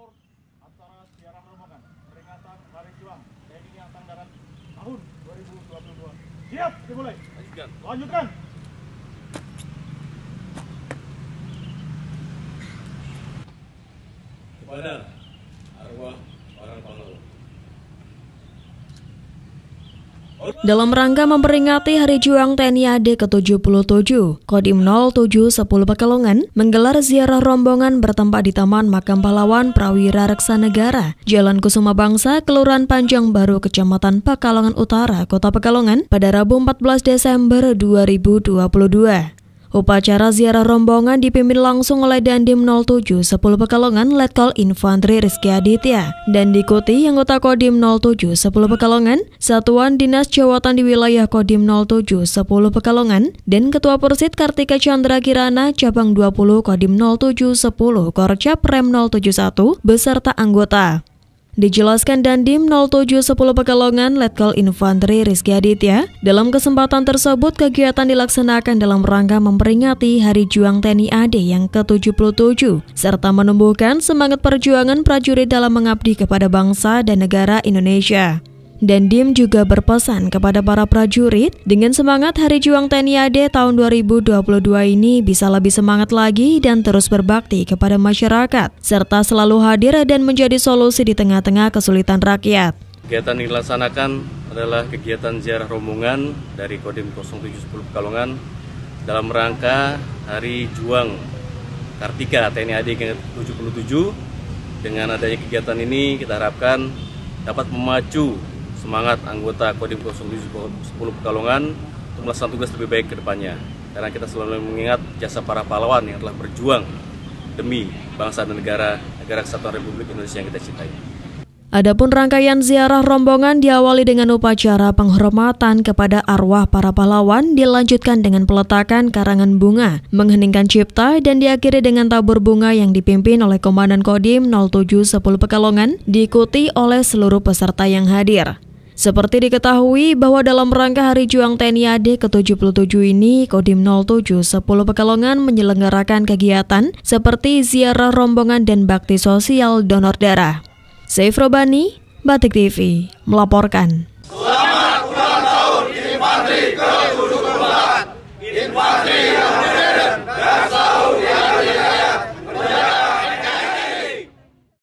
Timur acara siaran merupakan peringatan Hari Juang TNI Angkatan tahun 2022. Siap, dimulai. Lanjutkan. Lanjutkan. Kepada arwah para pahlawan Dalam rangka memperingati Hari Juang TNI AD ke-77, Kodim 0710 Pekalongan menggelar ziarah rombongan bertempat di Taman Makam Pahlawan Prawira Negara, Jalan Kusuma Bangsa, Kelurahan Panjang Baru, Kecamatan Pekalongan Utara, Kota Pekalongan pada Rabu 14 Desember 2022. Upacara ziarah rombongan dipimpin langsung oleh Dandim 07 10 Pekalongan Letkol Infantri Rizky Aditya dan diikuti anggota Kodim 07 10 Pekalongan, Satuan Dinas Jawatan di wilayah Kodim 07 10 Pekalongan, dan Ketua Persit Kartika Chandra Kirana Cabang 20 Kodim 07 10 Korcap Rem 071 beserta anggota. Dijelaskan Dandim 0710 Pekalongan Letkol Infanteri Rizky Aditya, ya. dalam kesempatan tersebut kegiatan dilaksanakan dalam rangka memperingati Hari Juang TNI AD yang ke-77 serta menumbuhkan semangat perjuangan prajurit dalam mengabdi kepada bangsa dan negara Indonesia. Dan Dim juga berpesan kepada para prajurit dengan semangat Hari Juang TNI AD tahun 2022 ini bisa lebih semangat lagi dan terus berbakti kepada masyarakat serta selalu hadir dan menjadi solusi di tengah-tengah kesulitan rakyat. Kegiatan yang dilaksanakan adalah kegiatan ziarah rombongan dari Kodim 0710 Pekalongan dalam rangka Hari Juang Kartika TNI AD ke-77 dengan adanya kegiatan ini kita harapkan dapat memacu semangat anggota Kodim 07 10 Pekalongan untuk melaksanakan tugas lebih baik ke depannya. Karena kita selalu mengingat jasa para pahlawan yang telah berjuang demi bangsa dan negara, negara kesatuan Republik Indonesia yang kita cintai. Adapun rangkaian ziarah rombongan diawali dengan upacara penghormatan kepada arwah para pahlawan, dilanjutkan dengan peletakan karangan bunga, mengheningkan cipta, dan diakhiri dengan tabur bunga yang dipimpin oleh Komandan Kodim 0710 Pekalongan, diikuti oleh seluruh peserta yang hadir. Seperti diketahui bahwa dalam rangka Hari Juang TNI AD ke-77 ini, Kodim 07 10 Pekalongan menyelenggarakan kegiatan seperti ziarah rombongan dan bakti sosial donor darah. Saif Robani, Batik TV, melaporkan.